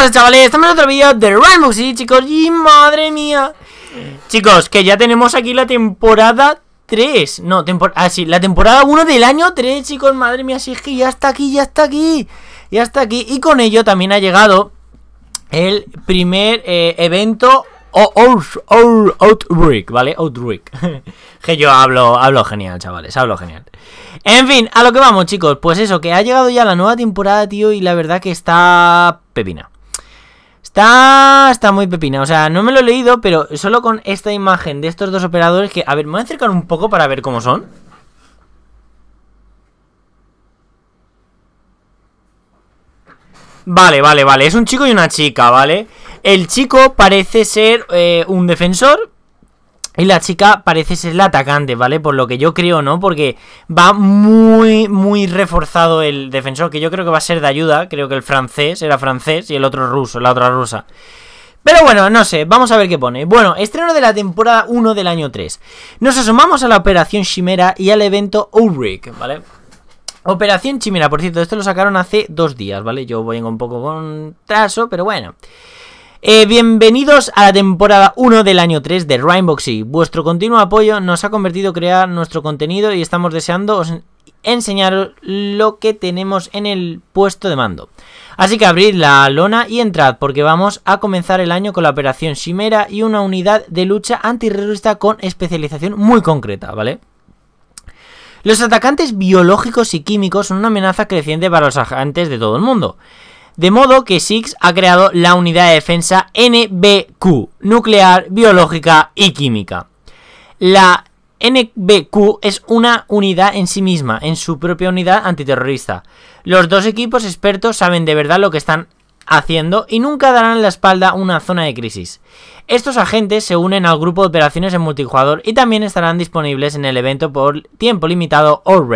Pues, chavales? Estamos en otro vídeo de Rainbow chicos Y madre mía Chicos, que ya tenemos aquí la temporada 3 No, tempor ah, la temporada 1 del año 3, chicos Madre mía, si es que ya está aquí, ya está aquí Ya está aquí Y con ello también ha llegado el primer eh, evento out, Outbreak, ¿vale? Outbreak. que yo hablo, hablo genial, chavales, hablo genial. En fin, a lo que vamos, chicos. Pues eso, que ha llegado ya la nueva temporada, tío, y la verdad que está pepina. Está, está muy pepina, o sea, no me lo he leído, pero solo con esta imagen de estos dos operadores que... A ver, me voy a acercar un poco para ver cómo son. Vale, vale, vale, es un chico y una chica, ¿vale? El chico parece ser eh, un defensor y la chica parece ser la atacante, ¿vale? Por lo que yo creo, ¿no? Porque va muy, muy reforzado el defensor, que yo creo que va a ser de ayuda. Creo que el francés era francés y el otro ruso, la otra rusa. Pero bueno, no sé, vamos a ver qué pone. Bueno, estreno de la temporada 1 del año 3. Nos asomamos a la Operación Chimera y al evento Ulrich, ¿vale? Operación Chimera, por cierto, esto lo sacaron hace dos días, ¿vale? Yo voy un poco con trazo, pero bueno. Eh, bienvenidos a la temporada 1 del año 3 de Rainbow Vuestro continuo apoyo nos ha convertido en crear nuestro contenido y estamos deseando enseñaros lo que tenemos en el puesto de mando. Así que abrid la lona y entrad porque vamos a comenzar el año con la operación Chimera y una unidad de lucha antiterrorista con especialización muy concreta, ¿vale? Los atacantes biológicos y químicos son una amenaza creciente para los agentes de todo el mundo. De modo que Six ha creado la unidad de defensa NBQ, nuclear, biológica y química. La NBQ es una unidad en sí misma, en su propia unidad antiterrorista. Los dos equipos expertos saben de verdad lo que están haciendo y nunca darán la espalda a una zona de crisis. Estos agentes se unen al grupo de operaciones en multijugador y también estarán disponibles en el evento por tiempo limitado e All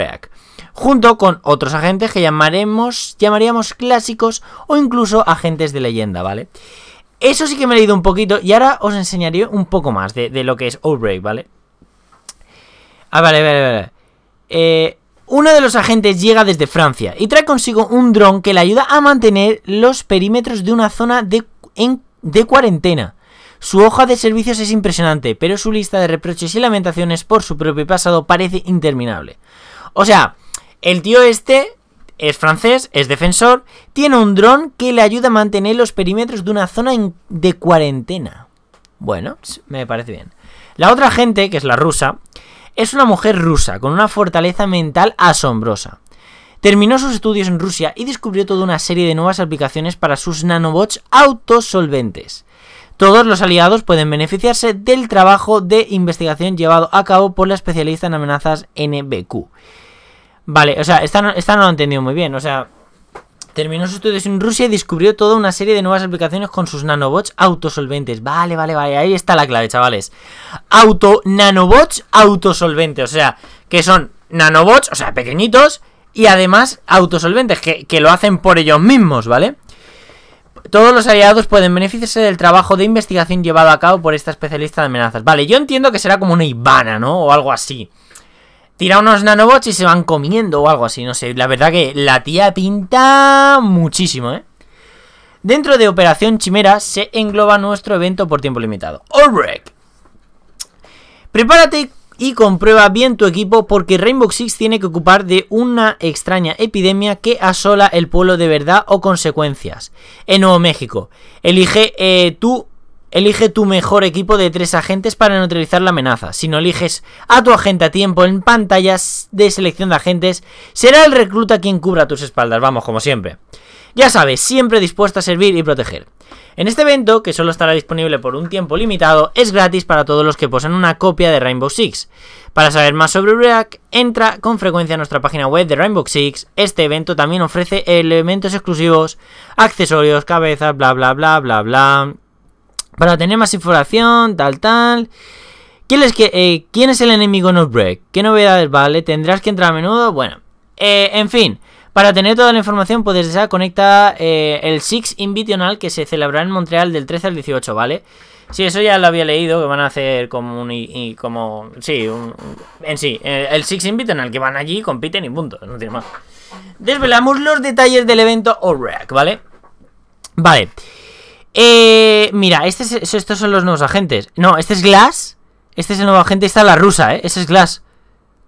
junto con otros agentes que llamaremos, llamaríamos clásicos o incluso agentes de leyenda, ¿vale? Eso sí que me he leído un poquito y ahora os enseñaré un poco más de, lo que es Outbreak, ¿vale? Ah, vale, vale, vale. Eh, uno de los agentes llega desde Francia y trae consigo un dron que le ayuda a mantener los perímetros de una zona de, de cuarentena. Su hoja de servicios es impresionante, pero su lista de reproches y lamentaciones por su propio pasado parece interminable. O sea, el tío este es francés, es defensor, tiene un dron que le ayuda a mantener los perímetros de una zona de cuarentena. Bueno, me parece bien. La otra gente, que es la rusa, es una mujer rusa con una fortaleza mental asombrosa. Terminó sus estudios en Rusia y descubrió toda una serie de nuevas aplicaciones para sus nanobots autosolventes. Todos los aliados pueden beneficiarse del trabajo de investigación llevado a cabo por la especialista en amenazas NBQ. Vale, o sea, esta no, lo he entendido muy bien, o sea... Terminó sus estudios en Rusia y descubrió toda una serie de nuevas aplicaciones con sus nanobots autosolventes. Vale, vale, vale. Ahí está la clave, chavales. Auto nanobots autosolventes. O sea, que son nanobots, o sea, pequeñitos. Y además autosolventes, que, que lo hacen por ellos mismos, ¿vale? Todos los aliados pueden beneficiarse del trabajo de investigación llevado a cabo por esta especialista de amenazas. Vale, yo entiendo que será como una Ivana, ¿no? O algo así tira unos nanobots y se van comiendo o algo así, no sé. La verdad que la tía pinta muchísimo, ¿eh? Dentro de Operación Chimera se engloba nuestro evento por tiempo limitado. break. Prepárate y comprueba bien tu equipo porque Rainbow Six tiene que ocupar de una extraña epidemia que asola el pueblo de verdad o consecuencias. En Nuevo México, elige eh, tú Elige tu mejor equipo de tres agentes para neutralizar la amenaza. Si no eliges a tu agente a tiempo en pantallas de selección de agentes, será el recluta quien cubra tus espaldas, vamos, como siempre. Ya sabes, siempre dispuesto a servir y proteger. En este evento, que solo estará disponible por un tiempo limitado, es gratis para todos los que poseen una copia de Rainbow Six. Para saber más sobre React, entra con frecuencia a nuestra página web de Rainbow Six. Este evento también ofrece elementos exclusivos, accesorios, cabezas, bla bla bla bla bla. Para tener más información, tal, tal. ¿Quién es, eh, ¿quién es el enemigo No Break? ¿Qué novedades vale? ¿Tendrás que entrar a menudo? Bueno, eh, en fin. Para tener toda la información, puedes desear ya conecta eh, el Six Invitional que se celebrará en Montreal del 13 al 18, ¿vale? Sí, eso ya lo había leído, que van a hacer como un... Y, como sí, en sí, el Six invitational que van allí, compiten y punto, no tiene más. Desvelamos los detalles del evento Outbreak, ¿vale? Vale. Eh, mira, este estos son los nuevos agentes. No, este es Glass. Este es el nuevo agente. Esta es la rusa, ¿eh? Ese es Glass.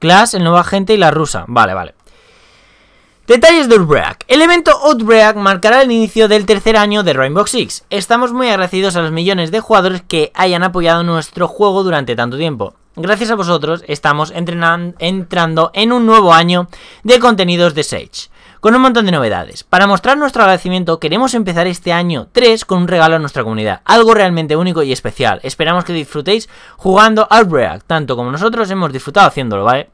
Glass, el nuevo agente y la rusa. Vale, vale. Detalles de Outbreak. El evento Outbreak marcará el inicio del tercer año de Rainbow Six. Estamos muy agradecidos a los millones de jugadores que hayan apoyado nuestro juego durante tanto tiempo. Gracias a vosotros estamos entrando en un nuevo año de contenidos de Sage con un montón de novedades. Para mostrar nuestro agradecimiento, queremos empezar este año 3 con un regalo a nuestra comunidad, algo realmente único y especial. Esperamos que disfrutéis jugando al tanto como nosotros hemos disfrutado haciéndolo, ¿vale?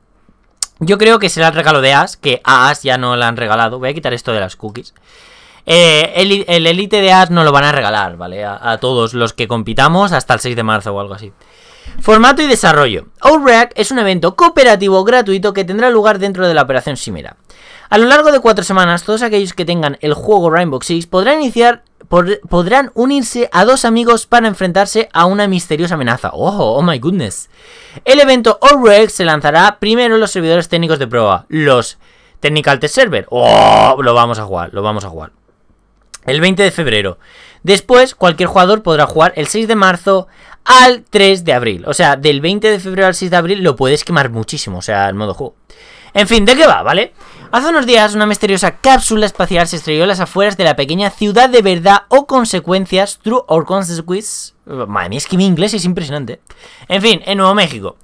Yo creo que será el regalo de As, que a As ya no le han regalado. Voy a quitar esto de las cookies. Eh, el, Elite de As nos lo van a regalar, ¿vale? A, todos los que compitamos hasta el 6 de marzo o algo así. Formato y desarrollo. Outbreak es un evento cooperativo gratuito que tendrá lugar dentro de la operación Simera. A lo largo de cuatro semanas, todos aquellos que tengan el juego Rainbow Six podrán iniciar podrán unirse a dos amigos para enfrentarse a una misteriosa amenaza. ¡Oh, oh my goodness! El evento All-Rex se lanzará primero en los servidores técnicos de prueba, los Technical Test Server. ¡Oh! Lo vamos a jugar, lo vamos a jugar. El 20 de febrero. Después, cualquier jugador podrá jugar el 6 de marzo al 3 de abril. O sea, del 20 de febrero al 6 de abril lo puedes quemar muchísimo, o sea, el modo juego. En fin, ¿de qué va, vale? Hace unos días una misteriosa cápsula espacial se estrelló en las afueras de la pequeña ciudad de verdad o consecuencias, True or Consequences. Madre mía, es que mi inglés es impresionante. En fin, en Nuevo México.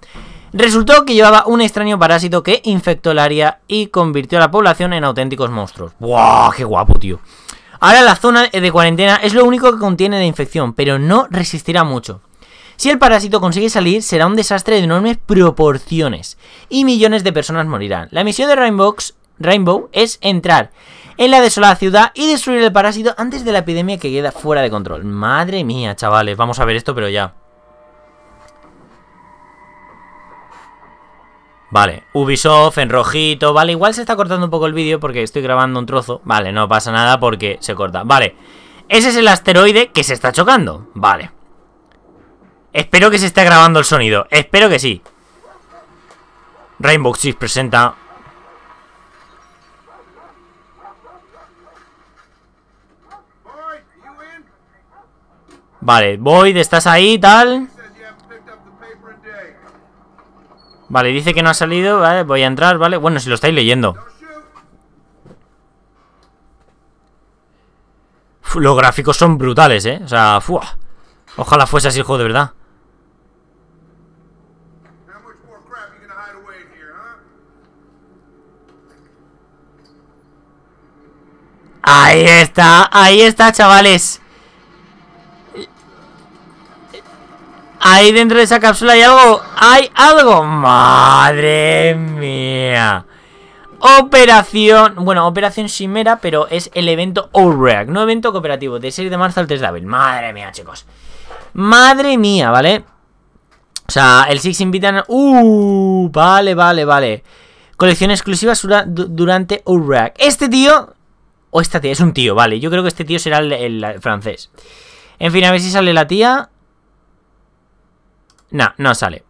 Resultó que llevaba un extraño parásito que infectó el área y convirtió a la población en auténticos monstruos. ¡Buah! ¡Qué guapo, tío! Ahora la zona de cuarentena es lo único que contiene de infección, pero no resistirá mucho. Si el parásito consigue salir, será un desastre de enormes proporciones y millones de personas morirán. La misión de Rainbow es entrar en la desolada ciudad y destruir el parásito antes de la epidemia que queda fuera de control. Madre mía, chavales, vamos a ver esto, pero ya. Vale, Ubisoft en rojito, vale, igual se está cortando un poco el vídeo porque estoy grabando un trozo. Vale, no pasa nada porque se corta. Vale, ese es el asteroide que se está chocando. Vale, Espero que se esté grabando el sonido. Espero que sí. Rainbow Six presenta... Vale, Void, ¿estás ahí, tal? Vale, dice que no ha salido, vale, voy a entrar, vale. Bueno, si lo estáis leyendo. los gráficos son brutales, ¿eh? O sea, Ojalá fuese así el juego de verdad. Ahí está, ahí está, chavales Ahí dentro de esa cápsula hay algo Hay algo Madre mía Operación, bueno, Operación Chimera Pero es el evento Outreact No evento cooperativo, de 6 de marzo al 3 Madre mía, chicos Madre mía, ¿vale? O sea, el Six invitan Uh, vale, vale, vale Colección exclusiva durante Outreact Este tío o esta tía, es un tío, vale. Yo creo que este tío será el, francés. En fin, a ver si sale la tía. No, no sale.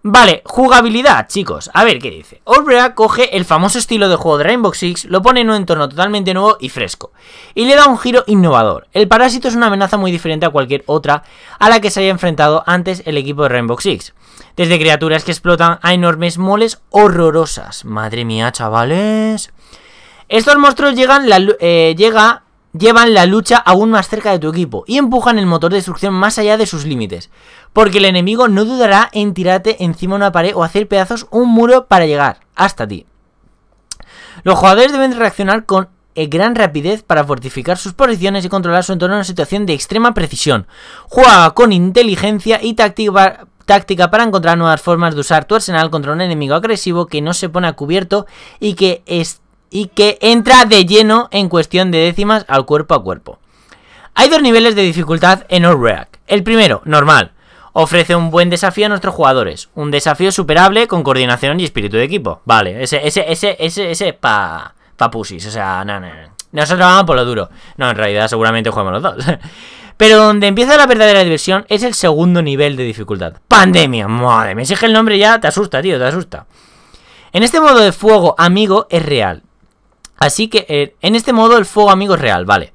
Vale, jugabilidad, chicos. A ver qué dice. Obrea coge el famoso estilo de juego de Rainbow Six, lo pone en un entorno totalmente nuevo y fresco, y le da un giro innovador. El parásito es una amenaza muy diferente a cualquier otra a la que se haya enfrentado antes el equipo de Rainbow Six. Desde criaturas que explotan a enormes moles horrorosas. Madre mía, chavales. Estos monstruos llegan eh, llevan la lucha aún más cerca de tu equipo y empujan el motor de destrucción más allá de sus límites, porque el enemigo no dudará en tirarte encima de una pared o hacer pedazos un muro para llegar hasta ti. Los jugadores deben reaccionar con eh, gran rapidez para fortificar sus posiciones y controlar su entorno en una situación de extrema precisión. Juega con inteligencia y táctica para encontrar nuevas formas de usar tu arsenal contra un enemigo agresivo que no se pone a cubierto y que es y que entra de lleno en cuestión de décimas al cuerpo a cuerpo. Hay dos niveles de dificultad en All El primero, normal, ofrece un buen desafío a nuestros jugadores. Un desafío superable con coordinación y espíritu de equipo. Vale, ese, ese, ese, ese, ese, pa, pa pusis. O sea, no, no, no Nosotros vamos por lo duro. No, en realidad seguramente jugamos los dos. Pero donde empieza la verdadera diversión es el segundo nivel de dificultad. Pandemia, madre Me exige el nombre ya te asusta, tío, te asusta. En este modo de fuego amigo es real. Así que eh, en este modo el fuego amigo es real, vale.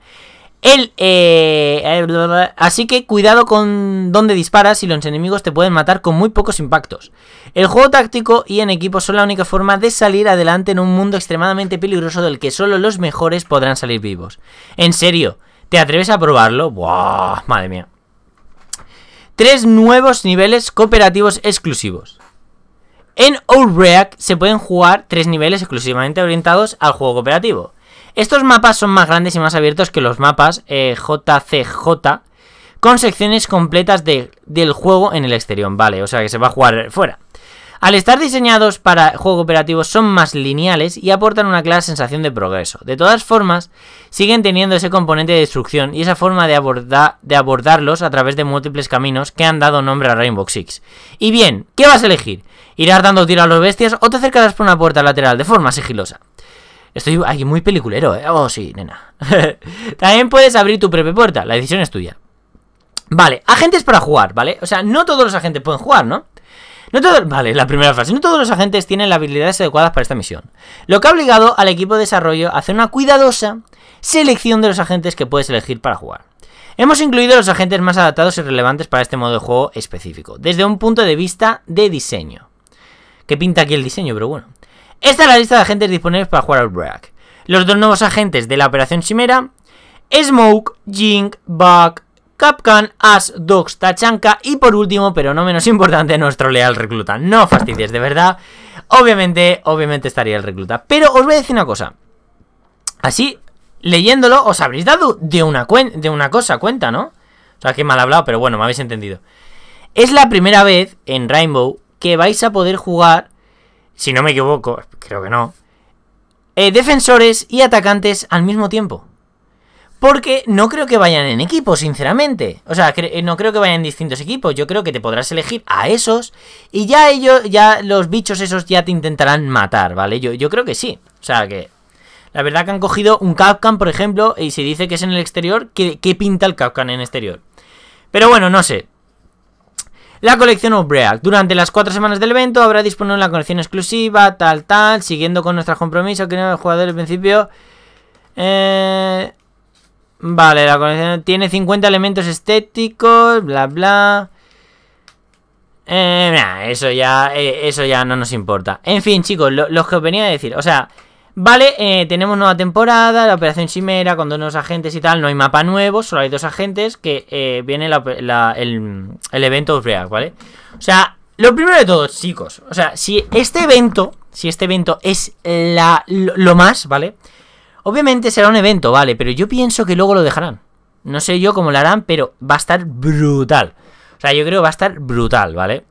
El, eh, eh, así que cuidado con dónde disparas y los enemigos te pueden matar con muy pocos impactos. El juego táctico y en equipo son la única forma de salir adelante en un mundo extremadamente peligroso del que solo los mejores podrán salir vivos. En serio, ¿te atreves a probarlo? ¡Buah! Madre mía. Tres nuevos niveles cooperativos exclusivos. En React se pueden jugar tres niveles exclusivamente orientados al juego cooperativo. Estos mapas son más grandes y más abiertos que los mapas JCJ, eh, con secciones completas del juego en el exterior, ¿vale? O sea que se va a jugar fuera. Al estar diseñados para juego operativo son más lineales y aportan una clara sensación de progreso. De todas formas, siguen teniendo ese componente de destrucción y esa forma de, abordarlos a través de múltiples caminos que han dado nombre a Rainbow Six. Y bien, ¿qué vas a elegir? ¿Irás dando tiro a los bestias o te acercarás por una puerta lateral de forma sigilosa? Estoy aquí muy peliculero, ¿eh? Oh, sí, nena. También puedes abrir tu propia puerta, la decisión es tuya. Vale, agentes para jugar, ¿vale? O sea, no todos los agentes pueden jugar, ¿no? No vale, la primera fase. No todos los agentes tienen las habilidades adecuadas para esta misión. Lo que ha obligado al equipo de desarrollo a hacer una cuidadosa selección de los agentes que puedes elegir para jugar. Hemos incluido los agentes más adaptados y relevantes para este modo de juego específico, desde un punto de vista de diseño. Que pinta aquí el diseño, pero bueno. Esta es la lista de agentes disponibles para jugar al Break. Los dos nuevos agentes de la Operación Chimera, Smoke, Jink, Bug, Capcan, As, Dogs, Tachanka y por último, pero no menos importante, nuestro leal recluta. No fastidies, de verdad. Obviamente, obviamente estaría el recluta. Pero os voy a decir una cosa. Así, leyéndolo, os habréis dado de una, de una cosa cuenta, ¿no? O sea, que mal hablado, pero bueno, me habéis entendido. Es la primera vez en Rainbow que vais a poder jugar, si no me equivoco, creo que no, eh, defensores y atacantes al mismo tiempo. Porque no creo que vayan en equipo, sinceramente. O sea, no creo que vayan en distintos equipos. Yo creo que te podrás elegir a esos. Y ya ellos, ya los bichos esos ya te intentarán matar, ¿vale? Yo, yo creo que sí. O sea, que la verdad que han cogido un Capcan, por ejemplo, y si dice que es en el exterior, ¿qué, pinta el Capcan en exterior? Pero bueno, no sé. La colección Obreak. Durante las cuatro semanas del evento habrá disponible la colección exclusiva, tal, tal, siguiendo con nuestro compromiso que no el jugador al principio. Eh, Vale, la conexión tiene 50 elementos estéticos, bla, bla. Eh, eso ya eh, eso ya no nos importa. En fin, chicos, lo, que os venía a decir. O sea, vale, eh, tenemos nueva temporada, la operación Chimera, con dos nuevos agentes y tal. No hay mapa nuevo, solo hay dos agentes que viene la, el, evento real, ¿vale? O sea, lo primero de todo, chicos. O sea, si este evento, si este evento es lo, más, ¿vale? vale Obviamente será un evento, vale, pero yo pienso que luego lo dejarán. No sé yo cómo lo harán, pero va a estar brutal. O sea, yo creo que va a estar brutal, ¿vale?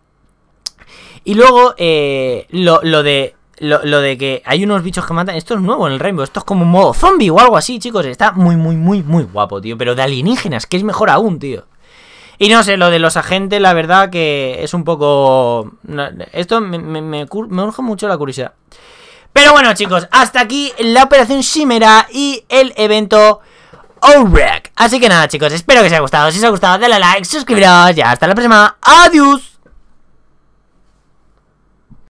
Y luego, eh, lo, de. Lo, de que hay unos bichos que matan. Esto es nuevo en el Rainbow. Esto es como un modo zombie o algo así, chicos. Está muy, muy, muy, muy guapo, tío. Pero de alienígenas, que es mejor aún, tío. Y no sé, lo de los agentes, la verdad que es un poco. Esto me, me, me urge mucho la curiosidad. Pero bueno, chicos, hasta aquí la operación Shimera y el evento O'Reck. Así que nada, chicos, espero que os haya gustado. Si os ha gustado, dale like, suscribiros y hasta la próxima. Adiós.